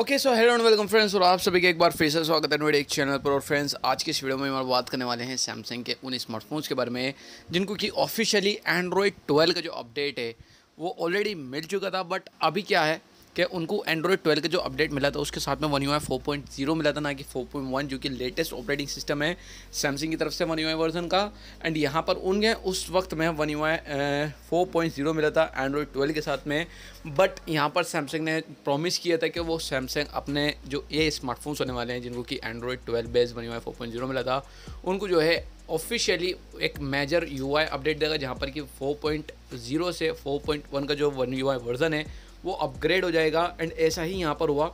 okay so hello and welcome friends और आप सभी का एक बार फिर से स्वागत है एक चैनल पर और फ्रेंड्स आज के इस वीडियो में हम बात करने वाले हैं सैमसंग के उन स्मार्टफोन्स के बारे में जिनको कि ऑफिशियली एंड्रॉयड 12 का जो अपडेट है वो ऑलरेडी मिल चुका था बट अभी क्या है कि उनको एंड्रॉयड ट्वेल्व का जो अपडेट मिला था उसके साथ में वन यू आई फोर मिला था ना कि 4.1 जो कि लेटेस्ट ऑपरेटिंग सिस्टम है सैमसंग की तरफ से वन यू वर्जन का एंड यहाँ पर उनके उस वक्त में वन यू आई मिला था एंड्रॉयड ट्वेल्व के साथ में बट यहाँ पर सैमसंग ने प्रॉमिस किया था कि वो सैमसंग अपने जो ए स्मार्टफोन्स होने वाले हैं जिनको कि Android twelve base one U I मिला था उनको जो है ऑफिशियली एक मेजर यू अपडेट देगा जहाँ पर कि 4.0 से 4.1 का जो वन यू वर्ज़न है वो अपग्रेड हो जाएगा एंड ऐसा ही यहाँ पर हुआ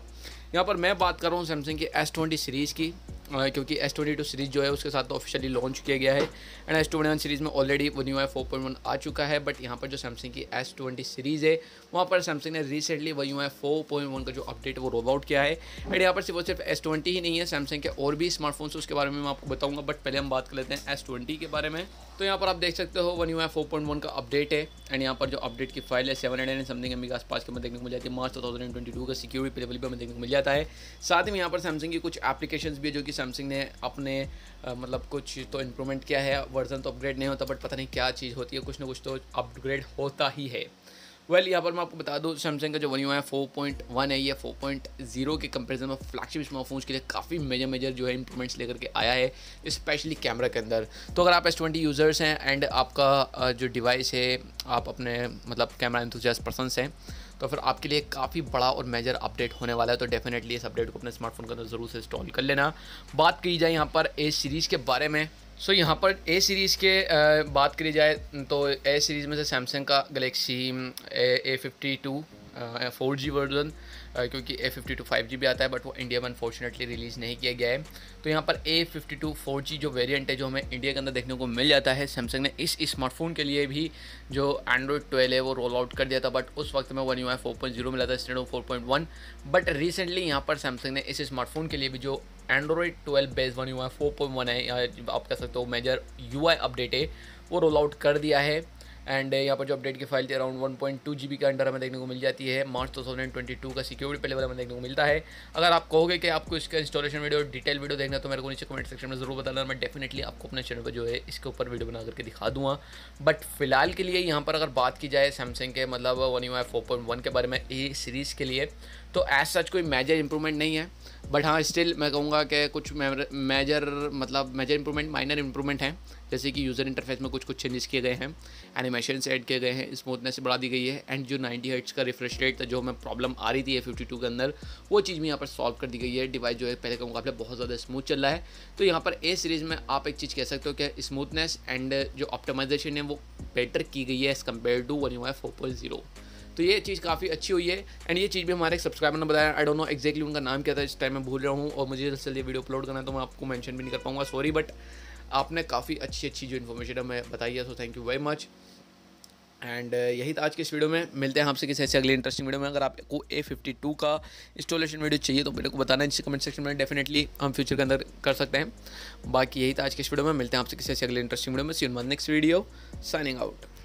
यहाँ पर मैं बात कर रहा हूँ सैमसंग की एस ट्वेंटी सीरीज़ की क्योंकि एस ट्वेंटी टू सीरीज़ जो है उसके साथ तो ऑफिशियली लॉन्च किया गया है and S twenty one series में ऑलरेडी वो new I four point one आ चुका है बट यहाँ पर जो सैमसंग की एस ट्वेंटी सीरीज़ है वहाँ पर सैमसंग ने recently one U I four point one का जो अपडेट वो रोल आउट किया है एंड यहाँ पर सिर्फ वो सिर्फ एस ट्वेंटी ही नहीं है सैमसंग के और भी स्मार्टफोन्स उसके बारे में मैं आपको बताऊँगा बट पहले हम बात कर लेते हैं एस ट्वेंटी के बारे में तो यहाँ पर आप देख सकते हो one U I four point one का अपडेट है एंड यहाँ पर जो अपडेट की फाइल है seven hundred and something M के आसपास के मैं देखने को मिल जाती है March two thousand twenty two का सिक्योरिटी लेवल पर हमें देखने को मिल जाता है साथ ही यहाँ पर सैमसंग की कुछ एप्लीकेशन भी है जो कि सैमसंग ने अपने आ, मतलब कुछ तो इम्प्रूवमेंट किया है वर्ज़न तो अपग्रेड नहीं होता बट पता नहीं क्या चीज़ होती है कुछ ना कुछ तो अपग्रेड होता ही है वेल well, यहाँ पर मैं आपको बता दूँ सैमसंग का जो वन यू है फोर पॉइंट वन है ये फोर पॉइंट जीरो के कंपेरिजन में फ्लैगशिप स्मार्टफोन्स के लिए काफ़ी मेजर मेजर जो है इंप्रूवमेंट्स लेकर के आया है स्पेशली कैमरा के अंदर तो अगर आप एस ट्वेंटी यूज़र्स हैं एंड आपका जो डिवाइस है आप अपने मतलब कैमरा इंथुजस्ट पर्सनस हैं तो फिर आपके लिए काफ़ी बड़ा और मेजर अपडेट होने वाला है तो डेफिनेटली इस अपडेट को अपने स्मार्टफोन के अंदर ज़रूर से इंस्टॉल कर लेना बात की जाए यहाँ पर ए सीरीज़ के बारे में सो so, यहाँ पर ए सीरीज़ के बात करी जाए तो ए सीरीज़ में से सैमसंग का galaxy A fifty two four G version क्योंकि A fifty two five G भी आता है बट वो इंडिया में अनफॉर्चुनेटली रिलीज़ नहीं किया गया है तो यहाँ पर A fifty two four G जो वेरियंट है जो हमें इंडिया के अंदर देखने को मिल जाता है सैमसंग ने इस स्मार्टफोन के लिए भी जो एंड्रॉयड ट्वेल्व है वो रोल आउट कर दिया था बट उस वक्त में one U I four point zero मिला था stand four point one but recently यहाँ पर सैमसंग ने इस स्मार्टफोन के लिए भी जो Android twelve base one U I four point one है या आप कह सकते हो मेजर यू आई अपडेट है वो रोल आउट कर दिया है एंड uh, यहाँ पर जो अपडेट की फाइल थी around one point two G B के अंडर हमें देखने को मिल जाती है March two thousand twenty two का सिक्योरिटी पे लेवल हमें देखने को मिलता है अगर आप कहोगे कि आपको इसका इंस्टॉलेशन वीडियो डिटेल वीडियो देखना तो मेरे को नीचे कमेंट सेक्शन में जरूर बताना मैं डेफिनेटली आपको अपने चैनल पर जो है इसके ऊपर वीडियो बना करके दिखा दूँगा बट फिलहाल के लिए यहाँ पर अगर बात की जाए सैमसंग के मतलब one U I four point one के बारे में ए सीरीज़ के लिए तो एज सच कोई मेजर इंप्रूवमेंट नहीं है बट हाँ स्टिल मैं कहूँगा कि कुछ मेजर मतलब मेजर इंप्रूवमेंट माइनर इंप्रूवमेंट हैं जैसे कि यूज़र इंटरफेस में कुछ कुछ चेंजेस किए गए हैं एनिमेशन ऐड किए गए हैं स्मूथनेस बढ़ा दी गई है एंड जो 90 हर्ट्स का रिफ्रेश रेट था जो हमें प्रॉब्लम आ रही थी फिफ्टी टू के अंदर वो चीज़ भी यहाँ पर सॉल्व कर दी गई है डिवाइस जो है पहले के मुकाबले बहुत ज़्यादा स्मूथ चल रहा है तो यहाँ पर ए सीरीज़ में आप एक चीज़ कह सकते हो कि स्मूथनेस एंड जो ऑप्टमाइजेशन है वो बेटर की गई है as compare to one U four point zero तो ये चीज़ काफ़ी अच्छी हुई है एंड ये चीज़ भी हमारे एक सब्सक्राइबर ने बताया आई डोंट नो एक्जैक्टली उनका नाम क्या था इस टाइम मैं भूल रहा हूँ और मुझे जल्द से वीडियो अपलोड करना है तो मैं आपको मैंशन भी नहीं कर पाऊँगा सॉरी बट आपने काफ़ी अच्छी अच्छी जो इन्फॉर्मेशन हमें बताई है so thank you very much and यही था आज के इस वीडियो में मिलते हैं आपसे किसी ऐसे अगले इंटरेस्टिंग वीडियो में अगर आपको ए फिफ्टी टू का इंस्टॉलेशन वीडियो चाहिए तो मेरे को बताना है कमेंट सेक्शन में डेफिनेटली हम फ्यूचर के अंदर कर सकते हैं बाकी यही था आज के इस वीडियो में मिलते हैं आपसे किसी ऐसे अगले इंटरेस्टिंग वीडियो में see next video signing out